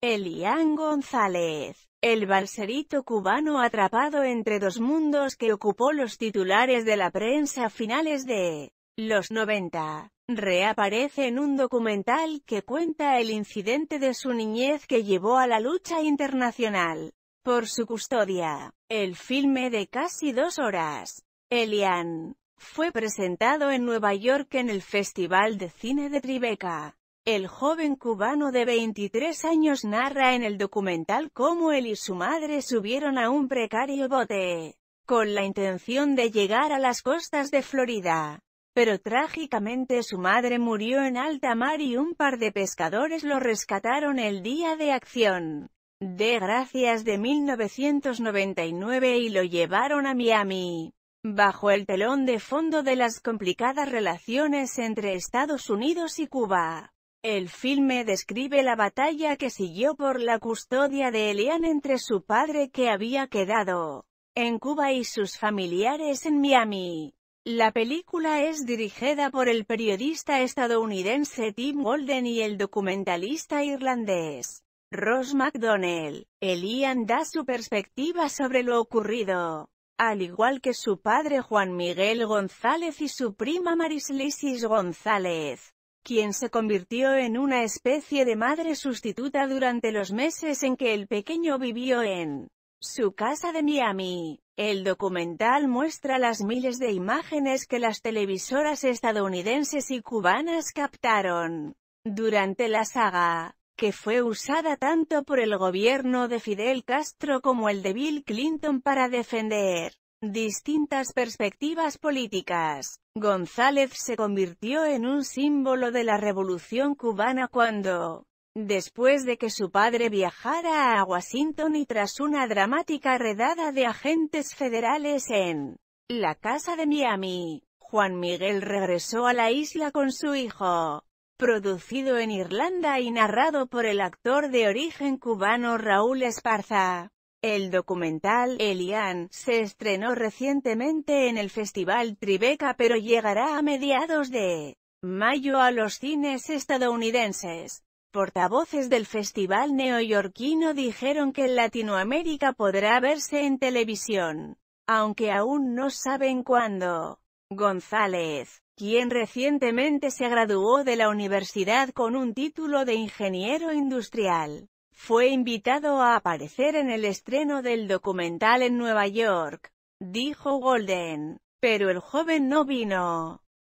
Elian González, el balserito cubano atrapado entre dos mundos que ocupó los titulares de la prensa a finales de los 90, reaparece en un documental que cuenta el incidente de su niñez que llevó a la lucha internacional por su custodia. El filme de casi dos horas, Elian, fue presentado en Nueva York en el Festival de Cine de Tribeca. El joven cubano de 23 años narra en el documental cómo él y su madre subieron a un precario bote, con la intención de llegar a las costas de Florida. Pero trágicamente su madre murió en alta mar y un par de pescadores lo rescataron el día de acción de gracias de 1999 y lo llevaron a Miami. Bajo el telón de fondo de las complicadas relaciones entre Estados Unidos y Cuba. El filme describe la batalla que siguió por la custodia de Elian entre su padre que había quedado en Cuba y sus familiares en Miami. La película es dirigida por el periodista estadounidense Tim Golden y el documentalista irlandés Ross MacDonnell. Elian da su perspectiva sobre lo ocurrido, al igual que su padre Juan Miguel González y su prima Marislisis González quien se convirtió en una especie de madre sustituta durante los meses en que el pequeño vivió en su casa de Miami. El documental muestra las miles de imágenes que las televisoras estadounidenses y cubanas captaron durante la saga, que fue usada tanto por el gobierno de Fidel Castro como el de Bill Clinton para defender distintas perspectivas políticas. González se convirtió en un símbolo de la revolución cubana cuando, después de que su padre viajara a Washington y tras una dramática redada de agentes federales en la casa de Miami, Juan Miguel regresó a la isla con su hijo, producido en Irlanda y narrado por el actor de origen cubano Raúl Esparza. El documental, Elian, se estrenó recientemente en el Festival Tribeca pero llegará a mediados de mayo a los cines estadounidenses. Portavoces del festival neoyorquino dijeron que en Latinoamérica podrá verse en televisión, aunque aún no saben cuándo. González, quien recientemente se graduó de la universidad con un título de ingeniero industrial, fue invitado a aparecer en el estreno del documental en Nueva York, dijo Golden, pero el joven no vino.